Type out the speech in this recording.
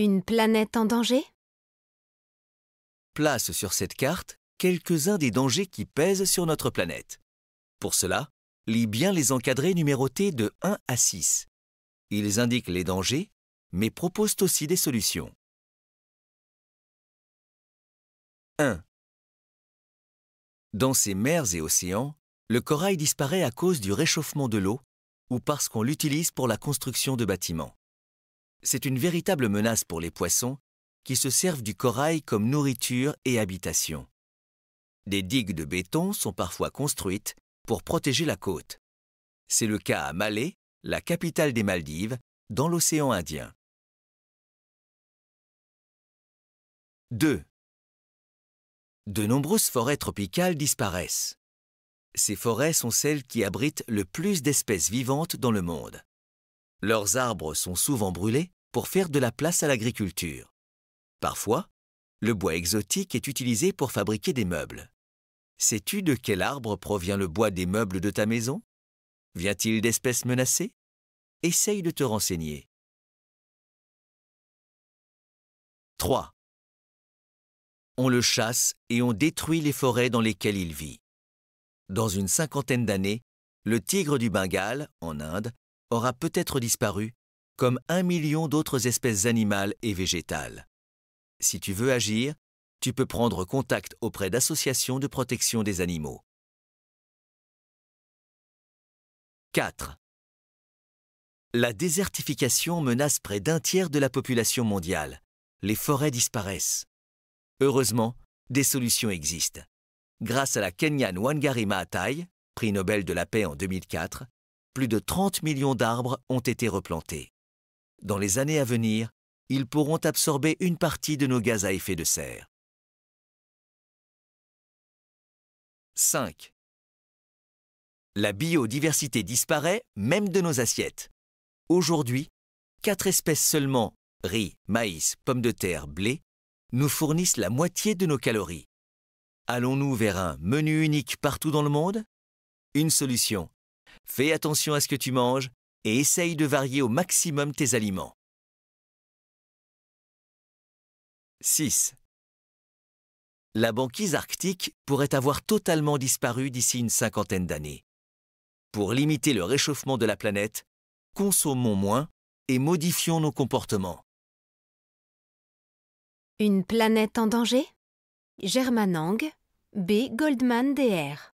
Une planète en danger Place sur cette carte quelques-uns des dangers qui pèsent sur notre planète. Pour cela, lis bien les encadrés numérotés de 1 à 6. Ils indiquent les dangers, mais proposent aussi des solutions. 1. Dans ces mers et océans, le corail disparaît à cause du réchauffement de l'eau ou parce qu'on l'utilise pour la construction de bâtiments. C'est une véritable menace pour les poissons, qui se servent du corail comme nourriture et habitation. Des digues de béton sont parfois construites pour protéger la côte. C'est le cas à Malé, la capitale des Maldives, dans l'océan Indien. 2. De nombreuses forêts tropicales disparaissent. Ces forêts sont celles qui abritent le plus d'espèces vivantes dans le monde. Leurs arbres sont souvent brûlés pour faire de la place à l'agriculture. Parfois, le bois exotique est utilisé pour fabriquer des meubles. Sais-tu de quel arbre provient le bois des meubles de ta maison Vient-il d'espèces menacées Essaye de te renseigner. 3. On le chasse et on détruit les forêts dans lesquelles il vit. Dans une cinquantaine d'années, le tigre du Bengale, en Inde, aura peut-être disparu, comme un million d'autres espèces animales et végétales. Si tu veux agir, tu peux prendre contact auprès d'associations de protection des animaux. 4. La désertification menace près d'un tiers de la population mondiale. Les forêts disparaissent. Heureusement, des solutions existent. Grâce à la Kenyan Wangari Maathai, prix Nobel de la paix en 2004, plus de 30 millions d'arbres ont été replantés. Dans les années à venir, ils pourront absorber une partie de nos gaz à effet de serre. 5. La biodiversité disparaît même de nos assiettes. Aujourd'hui, quatre espèces seulement, riz, maïs, pommes de terre, blé, nous fournissent la moitié de nos calories. Allons-nous vers un menu unique partout dans le monde Une solution Fais attention à ce que tu manges et essaye de varier au maximum tes aliments. 6. La banquise arctique pourrait avoir totalement disparu d'ici une cinquantaine d'années. Pour limiter le réchauffement de la planète, consommons moins et modifions nos comportements. Une planète en danger Germanang, B. Goldman DR.